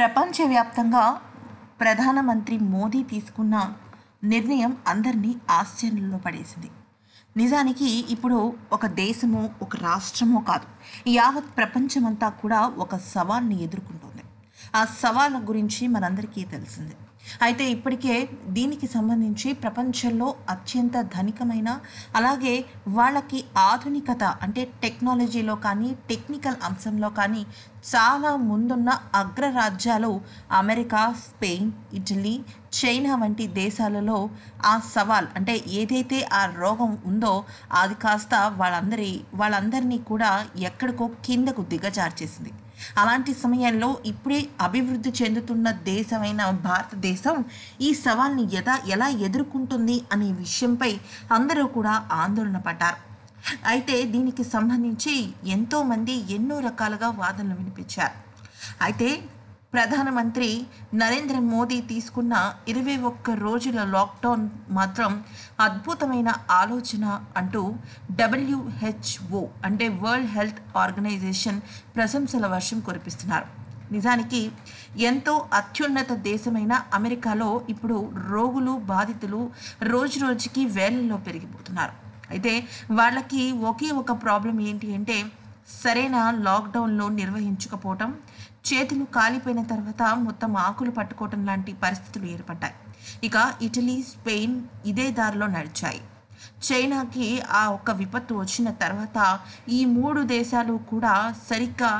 ప్రపంచవ్యాప్తంగా ప్రధానమంత్రి మోదీ తీసుకున్న నిర్ణయం అందరినీ ఆశ్చర్యంలో పడేసింది నిజానికి ఇప్పుడు ఒక దేశము ఒక రాష్ట్రమో కాదు యావత్ ప్రపంచమంతా కూడా ఒక సవాల్ని ఎదుర్కొంటుంది ఆ సవాళ్ళ గురించి మనందరికీ తెలిసిందే అయితే ఇప్పటికే దీనికి సంబంధించి ప్రపంచంలో అత్యంత ధనికమైన అలాగే వాళ్ళకి ఆధునికత అంటే టెక్నాలజీలో కానీ టెక్నికల్ అంశంలో కానీ చాలా ముందున్న అగ్రరాజ్యాలు అమెరికా స్పెయిన్ ఇటలీ చైనా వంటి దేశాలలో ఆ సవాల్ అంటే ఏదైతే ఆ రోగం ఉందో అది కాస్త వాళ్ళందరి వాళ్ళందరినీ కూడా ఎక్కడికో కిందకు దిగజార్చేసింది అలాంటి సమయంలో ఇప్పుడే అభివృద్ధి చెందుతున్న దేశమైన భారతదేశం ఈ సవాల్ని యథా ఎలా ఎదుర్కొంటుంది అనే విషయంపై అందరూ కూడా ఆందోళన పడ్డారు అయితే దీనికి సంబంధించి ఎంతోమంది ఎన్నో రకాలుగా వాదనలు వినిపించారు అయితే ప్రధానమంత్రి నరేంద్ర మోదీ తీసుకున్న ఇరవై ఒక్క రోజుల లాక్డౌన్ మాత్రం అద్భుతమైన ఆలోచన అంటూ డబ్ల్యూహెచ్ఓ అంటే వరల్డ్ హెల్త్ ఆర్గనైజేషన్ ప్రశంసల వర్షం కురిపిస్తున్నారు నిజానికి ఎంతో అత్యున్నత దేశమైన అమెరికాలో ఇప్పుడు రోగులు బాధితులు రోజు రోజుకి వేలల్లో పెరిగిపోతున్నారు అయితే వాళ్ళకి ఒకే ఒక ప్రాబ్లం ఏంటి అంటే సరైన లాక్డౌన్లో నిర్వహించకపోవటం చేతులు కాలిపోయిన తర్వాత మొత్తం ఆకులు పట్టుకోవటం లాంటి పరిస్థితులు ఏర్పడ్డాయి ఇక ఇటలీ స్పెయిన్ ఇదే దారిలో నడిచాయి చైనాకి ఆ ఒక విపత్తు వచ్చిన తర్వాత ఈ మూడు దేశాలు కూడా సరిగ్గా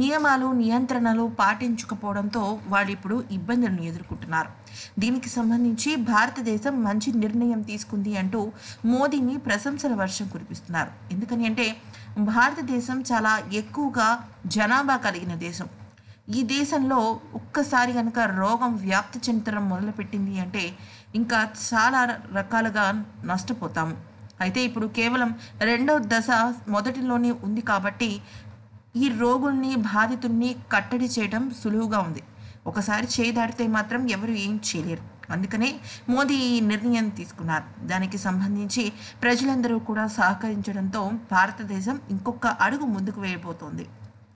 నియమాలు నియంత్రణలు పాటించకపోవడంతో వాళ్ళు ఇప్పుడు ఇబ్బందులను ఎదుర్కొంటున్నారు దీనికి సంబంధించి భారతదేశం మంచి నిర్ణయం తీసుకుంది అంటూ మోదీని ప్రశంసల వర్షం కురిపిస్తున్నారు ఎందుకని అంటే భారతదేశం చాలా ఎక్కువగా జనాభా కలిగిన దేశం ఈ దేశంలో ఒక్కసారి కనుక రోగం వ్యాప్తి చెందడం మొదలుపెట్టింది అంటే ఇంకా చాలా రకాలుగా నష్టపోతాము అయితే ఇప్పుడు కేవలం రెండవ దశ మొదటిలోనే ఉంది కాబట్టి ఈ రోగుల్ని బాధితుల్ని కట్టడి చేయడం సులువుగా ఉంది ఒకసారి చేదాడితే మాత్రం ఎవరు ఏం చేయలేరు అందుకనే మోదీ ఈ నిర్ణయం తీసుకున్నారు దానికి సంబంధించి ప్రజలందరూ కూడా సహకరించడంతో భారతదేశం ఇంకొక అడుగు ముందుకు వేయబోతోంది